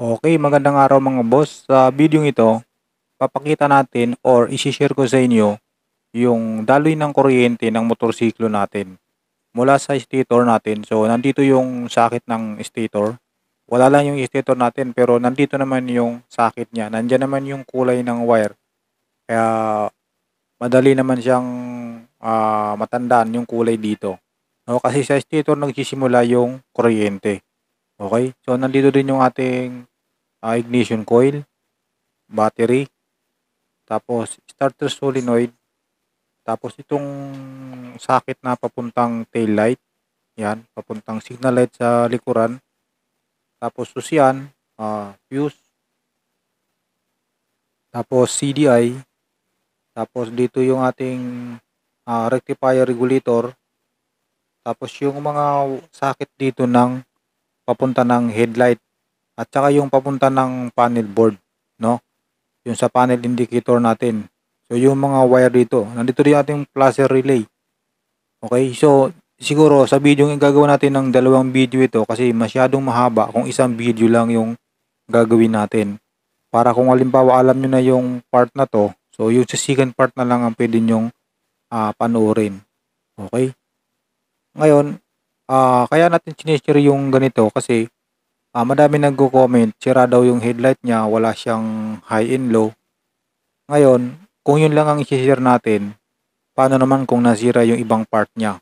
Okay, magandang araw mga boss. Sa video ito, papakita natin or isishare ko sa inyo yung daloy ng kuryente ng motorsiklo natin mula sa stator natin. So, nandito yung sakit ng stator. Wala lang yung stator natin pero nandito naman yung sakit niya. Nandiyan naman yung kulay ng wire. Kaya madali naman siyang uh, matandaan yung kulay dito. No, kasi sa stator nagsisimula yung kuryente. Okay? So, nandito din yung ating uh, ignition coil, battery, tapos starter solenoid, tapos itong socket na papuntang tail light, yan, papuntang signal light sa likuran, tapos susyan, uh, ah, fuse, tapos CDI, tapos dito yung ating uh, rectifier regulator, tapos yung mga socket dito ng papunta ng headlight at saka yung papunta ng panel board, no? Yung sa panel indicator natin. So yung mga wire dito, nandito din ating flasher relay. Okay? So siguro sa video yung gagawin natin ng dalawang video ito kasi masyadong mahaba kung isang video lang yung gagawin natin. Para kung halimbawa alam nyo na yung part na to, so yung sa second part na lang ang pwede nyong uh, panoorin. Okay? Ngayon, uh, kaya natin sinishare yung ganito kasi Ah, madami nagko-comment, sira daw yung headlight niya, wala siyang high and low. Ngayon, kung yun lang ang i-share natin, paano naman kung nasira yung ibang part niya?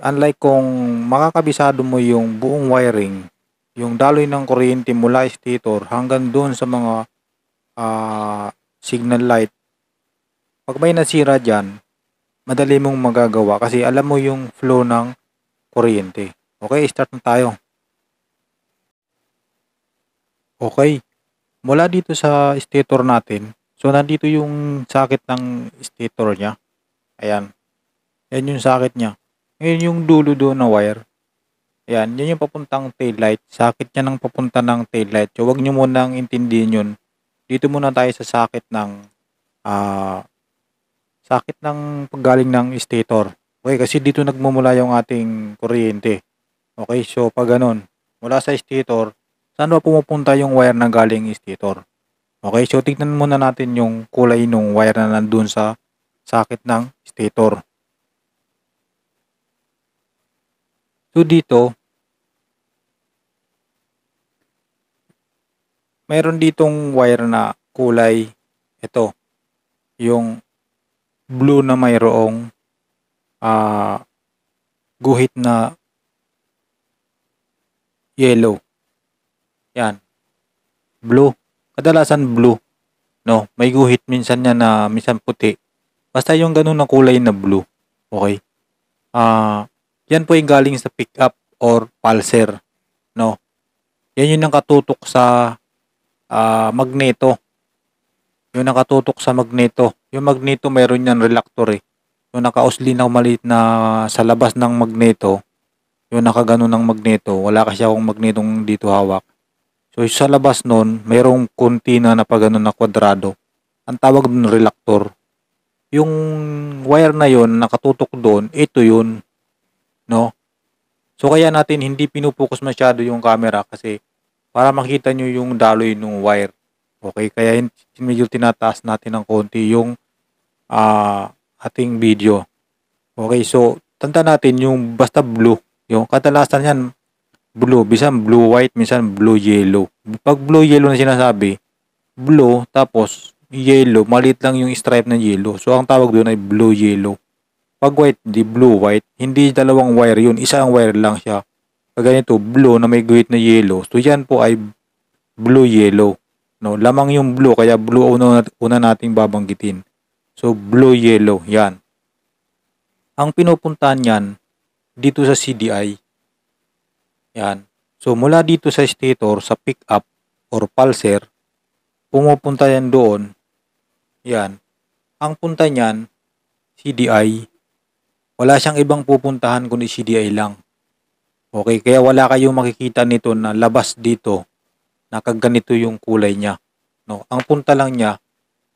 Unlike kung makakabisado mo yung buong wiring, yung daloy ng kuryente mula stator hanggang doon sa mga uh, signal light, pag may nasira dyan, madali mong magagawa kasi alam mo yung flow ng kuryente. Okay, start na tayo. Okay. Mula dito sa stator natin, so nandito yung socket ng stator niya. Ayan. Yan yung socket niya. Ngayon yung dulo doon na wire. Ayan, Yan yung papuntang tail light. Socket niya nang papunta ng tail light. So, wag niyo munang intindihin yun. Dito muna tayo sa socket ng uh, ah, socket ng paggaling ng stator. Okay, kasi dito nagmumula yung ating kuryente. Okay, so pag ganun, mula sa stator, saan ba pumupunta yung wire na galing stator. Okay, so tignan muna natin yung kulay ng wire na nandun sa sakit ng stator. So dito, mayroon ditong wire na kulay ito yung blue na mayroong uh, guhit na yellow yan. Blue. Kadalasan blue. No, may guhit minsan niya na minsan puti. Basta yung ganun na kulay na blue. Okay? Ah, uh, yan po yung galing sa pickup or pulser. No. Yan yung nakatutok sa uh, magneto. Yung nakatutok sa magneto. Yung magneto meron yan reluctor eh. Yung nakausli na maliit na sa labas ng magneto, yung nakagano ng magneto, wala kasi akong magnetong dito hawak. So sa labas nun, mayroong konti na napagano na kwadrado. Ang tawag nun relactor. Yung wire na yon nakatutok doon, ito yun. No? So kaya natin hindi pinupokus masyado yung camera kasi para makita nyo yung daloy ng wire. Okay, kaya medyo tinataas natin ng konti yung uh, ating video. Okay, so tanda natin yung basta blue. Yung katalasan yan, blue. Bisan blue-white, minsan blue-yellow. Pag blue-yellow na sinasabi, blue, tapos yellow, maliit lang yung stripe ng yellow. So, ang tawag doon ay blue-yellow. Pag white, di blue-white, hindi dalawang wire yun. Isang wire lang siya. Pag ganito, blue na may guhit na yellow. So, yan po ay blue-yellow. No, lamang yung blue, kaya blue una, una nating babanggitin. So, blue-yellow, yan. Ang pinupuntahan niyan, dito sa CDI, yan. So mula dito sa stator, sa pickup or pulser, pumupunta yan doon. Yan. Ang punta niyan, CDI. Wala siyang ibang pupuntahan kundi CDI lang. Okay, kaya wala kayong makikita nito na labas dito na kaganito yung kulay niya. No, ang punta lang niya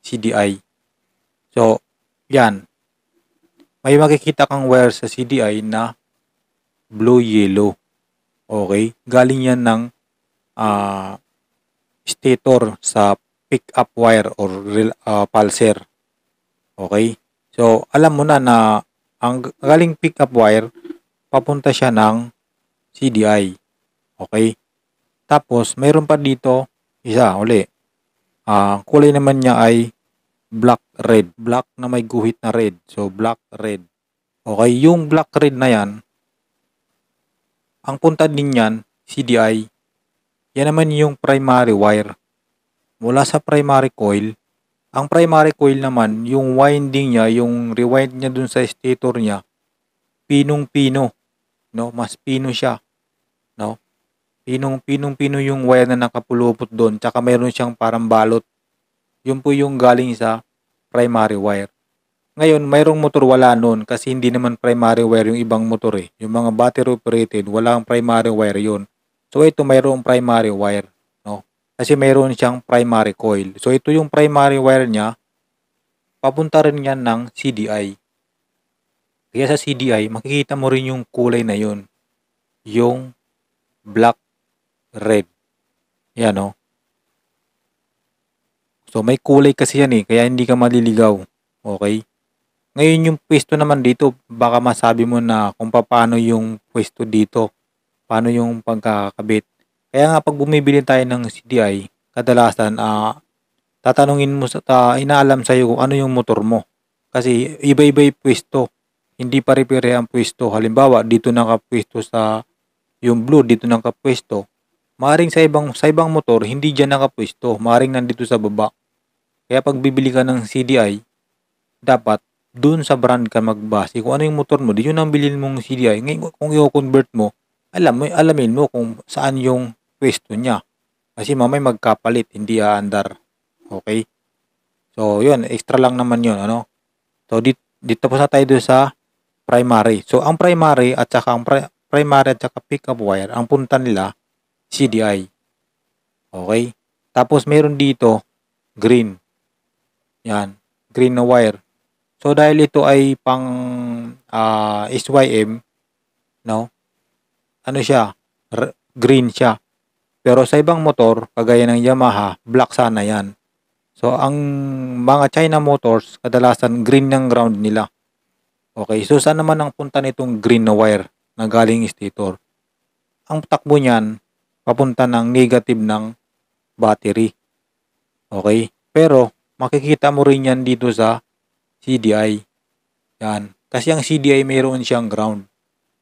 CDI. So, 'yan. May makikita kang wire sa CDI na blue yellow. Okay? Galing yan ng uh, stator sa pickup wire or uh, pulser. Okay? So, alam mo na na ang galing pickup wire, papunta siya ng CDI. Okay? Tapos, mayroon pa dito, isa, uli. Uh, kulay naman niya ay black red. Black na may guhit na red. So, black red. Okay, yung black red na yan, ang punta din yan, CDI, yan naman yung primary wire. Mula sa primary coil, ang primary coil naman, yung winding niya, yung rewind niya dun sa stator niya, pinong-pino. No? Mas pino siya. No? Pinong-pinong-pino yung wire na nakapulupot doon. Tsaka mayroon siyang parang balot. Yun po yung galing sa primary wire. Ngayon, mayroong motor wala noon kasi hindi naman primary wire yung ibang motor eh. Yung mga battery operated, wala ang primary wire yon. So ito mayroong primary wire, no? Kasi mayroon siyang primary coil. So ito yung primary wire niya, papunta rin yan ng CDI. Kaya sa CDI, makikita mo rin yung kulay na yon. Yung black, red. Yan, no? So may kulay kasi yan eh, kaya hindi ka maliligaw. Okay? Ngayon yung pwesto naman dito, baka masabi mo na kung paano yung pwesto dito, paano yung pagkakabit. Kaya nga pag bumibili tayo ng CDI, kadalasan uh, tatanungin mo sa ta, inaalam sa iyo kung ano yung motor mo. Kasi iba-iba yung pwesto. Hindi pare-pare ang pwesto. Halimbawa, dito nakapwesto sa yung blue, dito nakapwesto. Maaring sa ibang sa ibang motor hindi diyan nakapwesto, maaring nandito sa baba. Kaya pag bibili ka ng CDI, dapat doon sa brand ka magbase. Kung ano yung motor mo, di yun ang bilhin mong CDI. Ngayon, kung i-convert mo, alam mo, alamin mo kung saan yung pwesto niya. Kasi mamay magkapalit, hindi aandar. Okay? So, yun, extra lang naman yun, ano? So, dito, dito po sa tayo doon sa primary. So, ang primary at saka ang pri primary at saka pickup wire, ang punta nila, CDI. Okay? Tapos, meron dito, green. Yan, green na wire. So dahil ito ay pang uh, ah, SYM, no? Ano siya? R- green siya. Pero sa ibang motor, kagaya ng Yamaha, black sana 'yan. So ang mga China motors, kadalasan green ng ground nila. Okay, so saan naman ang punta nitong green na wire na galing stator? Ang takbo niyan papunta ng negative ng battery. Okay? Pero makikita mo rin yan dito sa CDI. Yan. Kasi ang CDI mayroon siyang ground.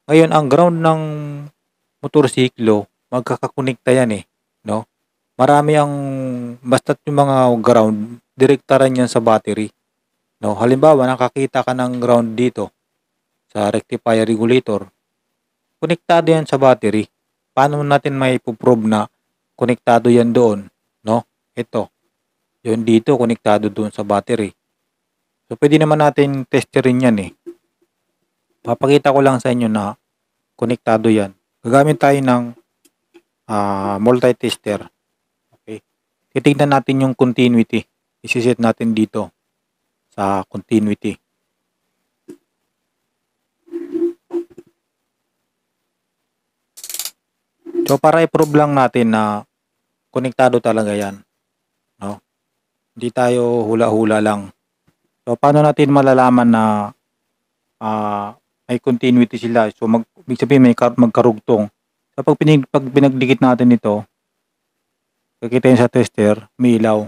Ngayon, ang ground ng motorsiklo, magkakakonekta yan eh. No? Marami ang, basta't yung mga ground, direktaran yan sa battery. No? Halimbawa, nakakita ka ng ground dito sa rectifier regulator. Konektado yan sa battery. Paano natin may ipoprove na konektado yan doon? No? Ito. Yun dito, konektado doon sa battery. So, pwede naman natin testerin yan eh. Papakita ko lang sa inyo na konektado yan. Gagamit tayo ng uh, multi-tester. Okay. Titignan natin yung continuity. Isiset natin dito sa continuity. So para i-prove lang natin na konektado talaga 'yan. No? Hindi tayo hula-hula lang. So, paano natin malalaman na uh, may continuity sila? So, mag, ibig sabihin may magkarugtong. So, pag, pinig, pag pinagdikit natin ito, kakita yun sa tester, may ilaw.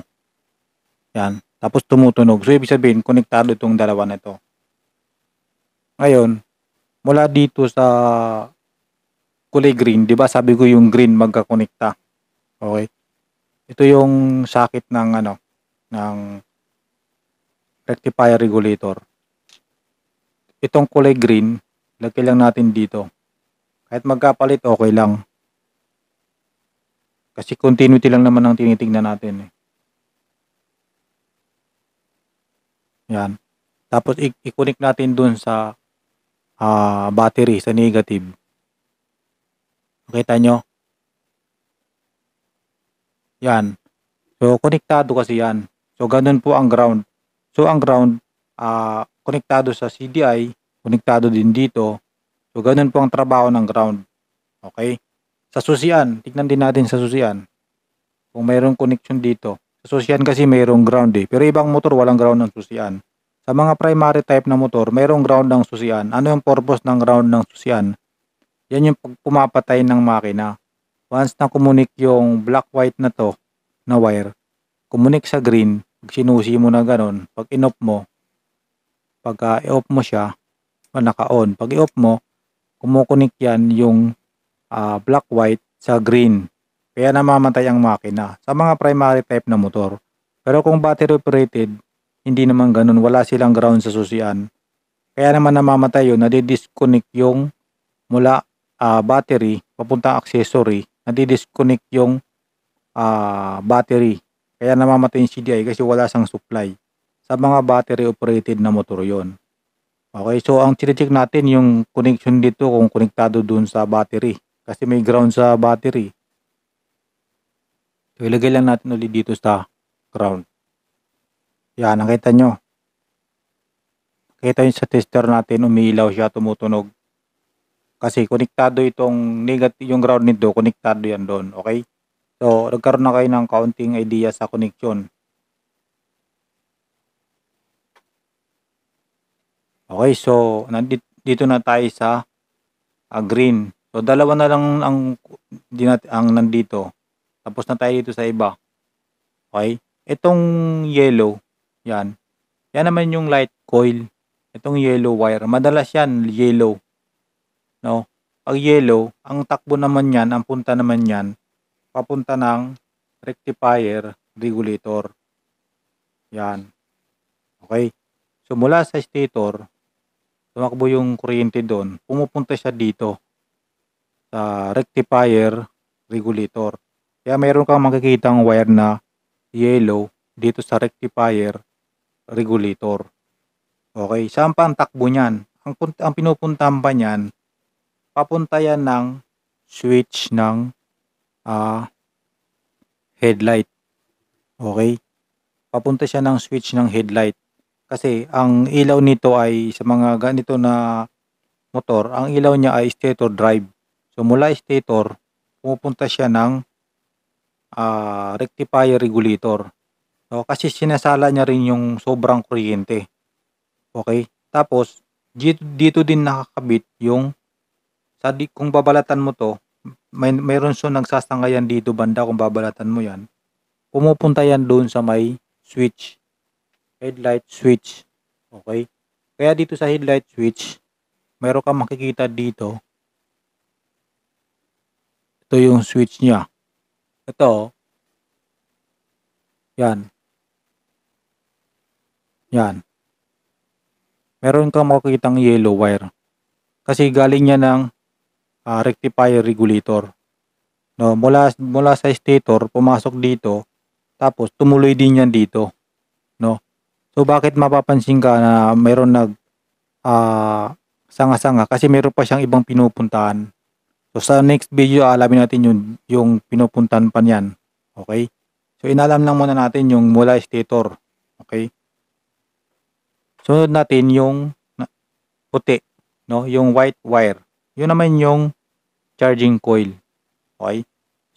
Yan. Tapos tumutunog. So, ibig sabihin, konektado itong dalawa na ito. Ngayon, mula dito sa kulay green, di ba sabi ko yung green magkakonekta. Okay? Ito yung sakit ng ano, ng rectifier regulator. Itong kulay green, lagay lang natin dito. Kahit magkapalit, okay lang. Kasi continuity lang naman ang tinitingnan natin. Eh. Yan. Tapos i-connect natin dun sa uh, battery, sa negative. Makita nyo? Yan. So, konektado kasi yan. So, ganun po ang ground. So ang ground, uh, konektado sa CDI, konektado din dito. So ganun po ang trabaho ng ground. Okay? Sa susian, tignan din natin sa susian. Kung mayroong connection dito. Sa susian kasi mayroong ground eh. Pero ibang motor walang ground ng susian. Sa mga primary type na motor, mayroong ground ng susian. Ano yung purpose ng ground ng susian? Yan yung pumapatay ng makina. Once na kumunik yung black-white na to, na wire, kumunik sa green, pag sinusi mo na ganun, pag inop mo, pag uh, ah, off mo siya, naka-on. Pag i-off mo, kumukunik yan yung uh, ah, black-white sa green. Kaya namamatay ang makina sa mga primary type na motor. Pero kung battery operated, hindi naman ganun. Wala silang ground sa susian. Kaya naman namamatay yun, nadidisconnect yung mula uh, battery papunta accessory, nadidisconnect yung uh, battery. Kaya namamatay yung CDI kasi wala sang supply. Sa mga battery operated na motor yon. Okay, so ang tinitik natin yung connection dito kung konektado dun sa battery. Kasi may ground sa battery. So ilagay lang natin ulit dito sa ground. Yan, nakita nyo. Nakita nyo sa tester natin, umiilaw siya, tumutunog. Kasi konektado itong negative, yung ground nito, konektado yan doon. Okay? So, nagkaroon na kayo ng counting idea sa connection. Okay, so nandito na tayo sa uh, green. So, dalawa na lang ang, ang nandito. Tapos na tayo dito sa iba. Okay? Itong yellow, yan. Yan naman yung light coil. Itong yellow wire. Madalas yan, yellow. No? Pag yellow, ang takbo naman yan, ang punta naman yan, papunta ng rectifier regulator. Yan. Okay. So mula sa stator, tumakbo yung kuryente doon, pumupunta siya dito sa rectifier regulator. Kaya mayroon kang makikitang wire na yellow dito sa rectifier regulator. Okay, saan pa ang takbo niyan? Ang, ang pinupuntahan pa niyan, papunta yan ng switch ng ah, headlight. Okay? Papunta siya ng switch ng headlight. Kasi ang ilaw nito ay sa mga ganito na motor, ang ilaw niya ay stator drive. So mula stator, pupunta siya ng uh, rectifier regulator. So, kasi sinasala niya rin yung sobrang kuryente. Okay? Tapos, dito, dito din nakakabit yung, sa, kung babalatan mo to, may meron siya nagsasanggayan dito banda kung babalatan mo yan. Pumupunta yan doon sa may switch. Headlight switch. Okay? Kaya dito sa headlight switch, meron kang makikita dito. Ito yung switch niya. Ito. Yan. Yan. Meron kang makikita yellow wire. Kasi galing niya ng uh, rectifier regulator. No, mula mula sa stator pumasok dito tapos tumuloy din yan dito. No. So bakit mapapansin ka na mayroon nag uh, sanga-sanga kasi mayroon pa siyang ibang pinupuntahan. So sa next video alamin natin yung yung pinupuntahan pa niyan. Okay? So inalam lang muna natin yung mula stator. Okay? Sunod natin yung puti, no? Yung white wire yun naman yung charging coil. Okay?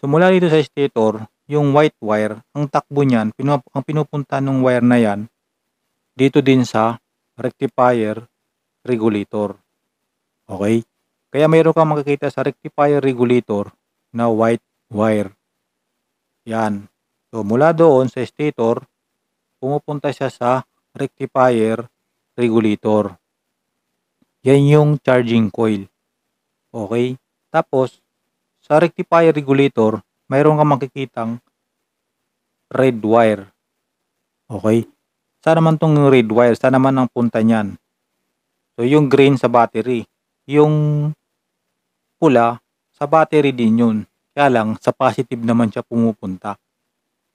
So mula dito sa stator, yung white wire, ang takbo niyan, pinup ang pinupunta ng wire na yan, dito din sa rectifier regulator. Okay? Kaya mayroon kang makikita sa rectifier regulator na white wire. Yan. So mula doon sa stator, pumupunta siya sa rectifier regulator. Yan yung charging coil. Okay? Tapos, sa rectifier regulator, mayroon kang makikitang red wire. Okay? Saan naman tong red wire? Saan naman ang punta niyan? So, yung green sa battery. Yung pula, sa battery din yun. Kaya lang, sa positive naman siya pumupunta.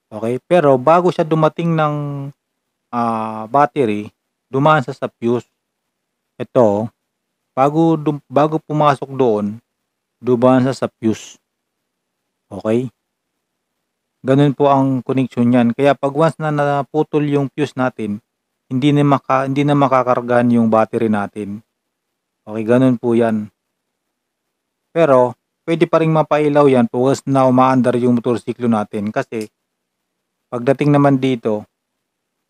Okay? Pero, bago siya dumating ng uh, battery, dumaan sa fuse. Ito, bago, bago pumasok doon, dumaan sa fuse. Okay? Ganun po ang connection niyan. Kaya pag once na naputol yung fuse natin, hindi na, maka, hindi na makakargahan yung battery natin. Okay, ganun po yan. Pero, pwede pa ring mapailaw yan pagkas na umaandar yung motorsiklo natin. Kasi, pagdating naman dito,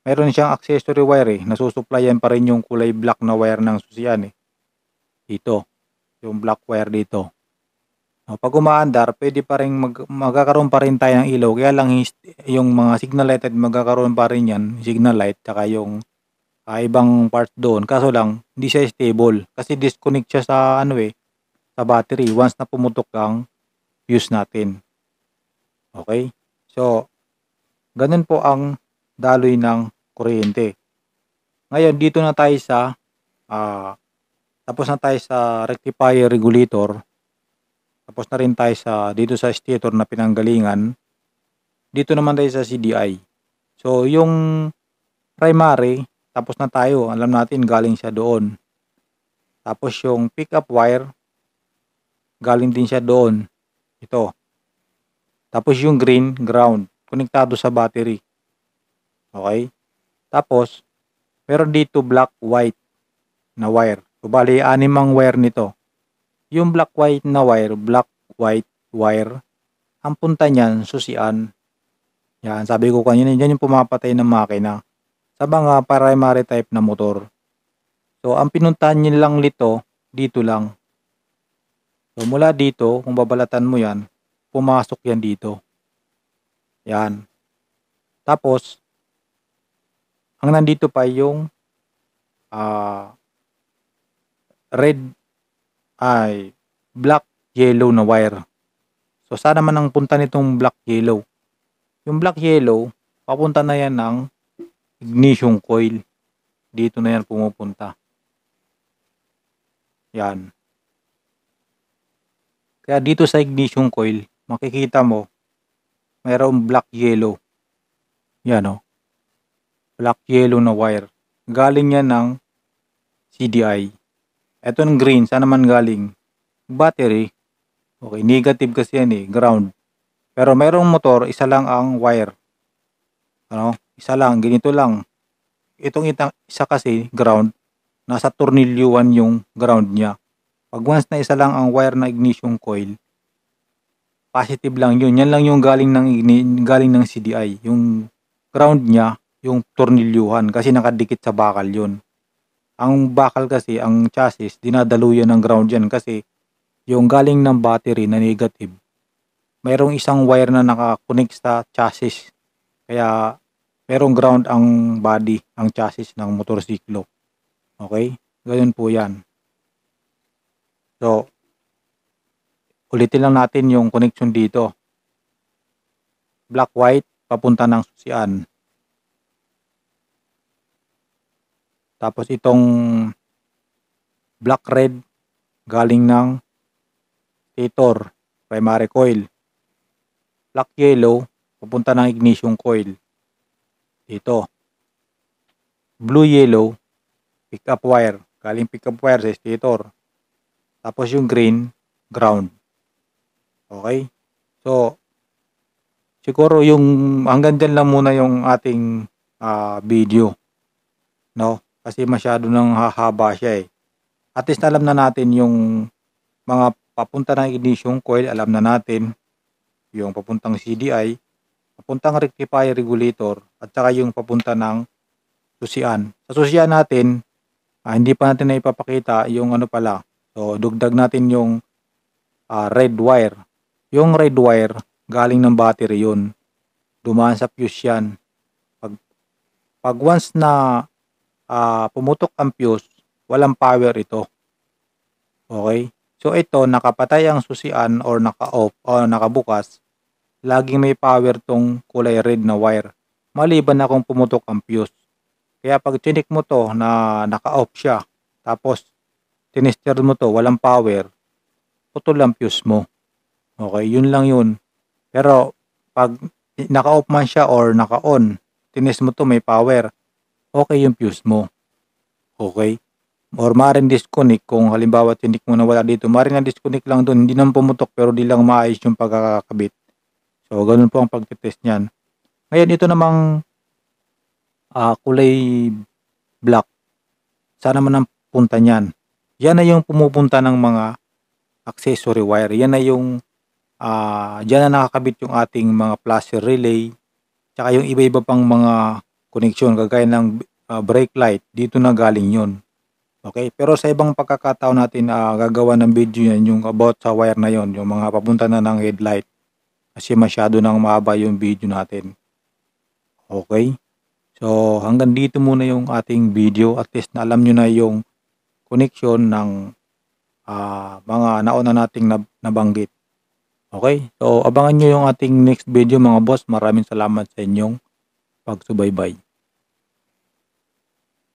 meron siyang accessory wire eh. Nasusuplayan pa rin yung kulay black na wire ng susiyan eh dito. Yung black wire dito. No, pag umaandar, pwede pa rin mag, magkakaroon pa rin tayo ng ilaw. Kaya lang yung mga signal light at magkakaroon pa rin yan, signal light, tsaka yung uh, ibang part doon. Kaso lang, hindi siya stable. Kasi disconnect siya sa ano eh, sa battery once na pumutok ang fuse natin. Okay? So, ganun po ang daloy ng kuryente. Ngayon, dito na tayo sa uh, tapos na tayo sa rectifier regulator. Tapos na rin tayo sa dito sa stator na pinanggalingan. Dito naman tayo sa CDI. So yung primary, tapos na tayo. Alam natin galing siya doon. Tapos yung pickup wire, galing din siya doon. Ito. Tapos yung green, ground. Konektado sa battery. Okay? Tapos, meron dito black, white na wire. So, bali, animang wire nito. Yung black-white na wire, black-white wire, ang punta niyan, susian. Yan, sabi ko kanina, yan yung pumapatay ng makina. Sa mga primary type na motor. So, ang pinuntahan niyo lang nito, dito lang. So, mula dito, kung babalatan mo yan, pumasok yan dito. Yan. Tapos, ang nandito pa yung uh, red ay black yellow na wire. So sana man ang punta nitong black yellow? Yung black yellow, papunta na yan ng ignition coil. Dito na yan pumupunta. Yan. Kaya dito sa ignition coil, makikita mo, mayroong black yellow. Yan o. Oh. Black yellow na wire. Galing yan ng CDI. Ito ng green, saan naman galing? Battery. Okay, negative kasi yan eh, ground. Pero mayroong motor, isa lang ang wire. Ano? Isa lang, ganito lang. Itong itang, isa kasi, ground, nasa tornilyuan yung ground niya. Pag once na isa lang ang wire na ignition coil, positive lang yun. Yan lang yung galing ng, galing ng CDI. Yung ground niya, yung tornilyuhan kasi nakadikit sa bakal yun. Ang bakal kasi, ang chassis, dinadaluyan ng ground yan kasi yung galing ng battery na negative, mayroong isang wire na nakakunik sa chassis. Kaya merong ground ang body, ang chassis ng motorsiklo. Okay? Ganyan po yan. So, ulitin lang natin yung connection dito. Black-white, papunta ng susian. Tapos itong black red galing ng stator, primary coil. Black yellow papunta ng ignition coil. Dito. Blue yellow pick up wire, galing pick up wire sa stator. Tapos yung green ground. Okay? So siguro yung hanggang diyan lang muna yung ating uh, video. No? kasi masyado nang hahaba siya eh. At least alam na natin yung mga papunta ng ignition coil, alam na natin yung papuntang CDI, papuntang rectifier regulator, at saka yung papunta ng susian. Sa susian natin, ah, hindi pa natin na ipapakita yung ano pala. So, dugdag natin yung ah, red wire. Yung red wire, galing ng battery yun. Dumaan sa fuse yan. Pag, pag once na uh, pumutok ang fuse, walang power ito. Okay? So ito, nakapatay ang susian or naka-off o nakabukas, laging may power tong kulay red na wire. Maliban na kung pumutok ang fuse. Kaya pag tinik mo to na naka-off siya, tapos tinister mo to, walang power, putol ang fuse mo. Okay, yun lang yun. Pero pag naka-off man siya or naka-on, tinis mo to may power, okay yung fuse mo. Okay? Or maaaring disconnect kung halimbawa tinik mo na wala dito. Maaaring na disconnect lang doon. Hindi naman pumutok pero di lang maayos yung pagkakakabit. So, ganun po ang pagtitest niyan. Ngayon, ito namang uh, kulay black. Sana man ang punta niyan. Yan na yung pumupunta ng mga accessory wire. Yan na yung uh, dyan na nakakabit yung ating mga flasher relay. Tsaka yung iba-iba pang mga connection kagaya ng uh, brake light, dito na galing yon Okay, pero sa ibang pagkakataon natin uh, gagawa ng video yan yung about sa wire na yon, yung mga papunta na ng headlight. Kasi masyado nang mahaba yung video natin. Okay? So hanggang dito muna yung ating video at least na alam nyo na yung connection ng uh, mga nauna nating nab nabanggit. Okay? So abangan nyo yung ating next video mga boss. Maraming salamat sa inyong Pak tu bye-bye.